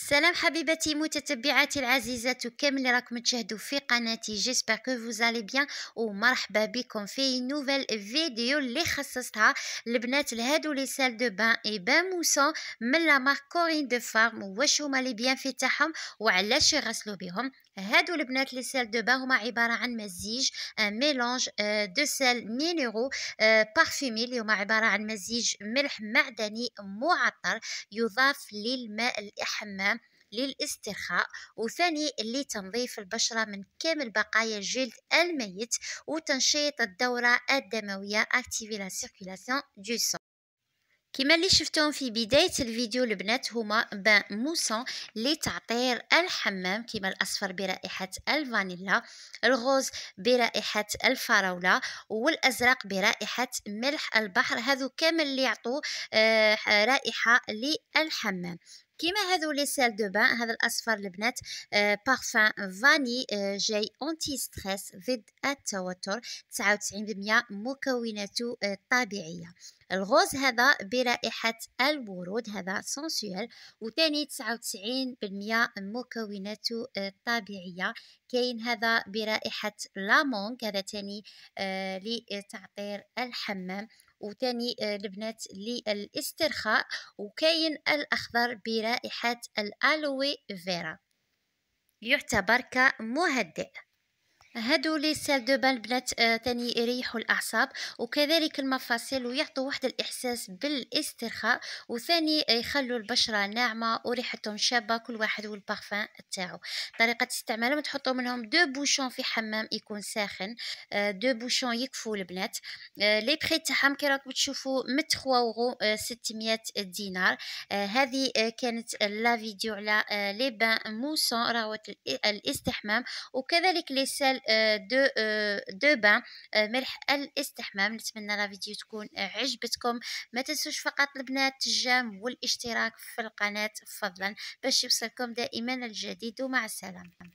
السلام حبيبتي متتبعاتي العزيزات كامل راكم تشاهدوا في قناتي جيسبر كو فوزالي بيان ومرحبا بكم في نوفيل فيديو اللي خصصتها البنات لهادو لي سال دو بان اي بان موسون من لا مارك كورين دو فارم واش هما لي بيان في تاعهم وعلاش يغسلوا بهم هادو البنات لي سال دو بان هما عباره عن مزيج ميلونج دو سال مينيرو بارفومي اللي هما عباره عن مزيج ملح معدني معطر يضاف للماء الاحمام للاسترخاء وثاني لتنظيف البشرة من كامل بقايا الجلد الميت وتنشيط الدورة الدموية اكتيفي la circulation سون sang كما اللي شفتوهم في بداية الفيديو البنات هما بان موسون لتعطير الحمام كما الأصفر برائحة الفانيلا الغوز برائحة الفراولة والأزرق برائحة ملح البحر هذو كامل اللي يعطوا آه، رائحة للحمام كيما هذو لي سيل دو بان هذا الاصفر البنات بارفان آه، آه، فاني جاي اونتي ستريس ضد التوتر 99% مكوناته آه، طبيعيه الغوز هذا برائحة الورود هذا سنسيال وثاني 99% مكوناته طبيعية كاين هذا برائحة لامونك هذا تاني لتعطير الحمام وثاني البنات آه، للاسترخاء وكاين الأخضر برائحة الألوي فيرا يعتبر كمهدئ هادو لي سيل دو بان البنات آه تاني يريحوا الاعصاب وكذلك المفاصل ويعطوا واحد الاحساس بالاسترخاء وثاني آه، يخلوا البشره ناعمه وريحتهم شابه كل واحد والبارفان تاعو طريقه استعمالهم تحطوا منهم دو بوشون في حمام يكون ساخن آه دو بوشون يكفوا البنات آه لي بري تاعهم كي راكم تشوفوا من 3 اورو 600 دينار آه، هذه آه، كانت لا فيديو على لي بان موسون راهو الاستحمام وكذلك لي سيل آه، دو آه، دو بان آه، ملح الاستحمام نتمنى لا فيديو تكون عجبتكم ما تنسوش فقط البنات الجام والاشتراك في القناه فضلا باش يوصلكم دائما الجديد ومع السلامه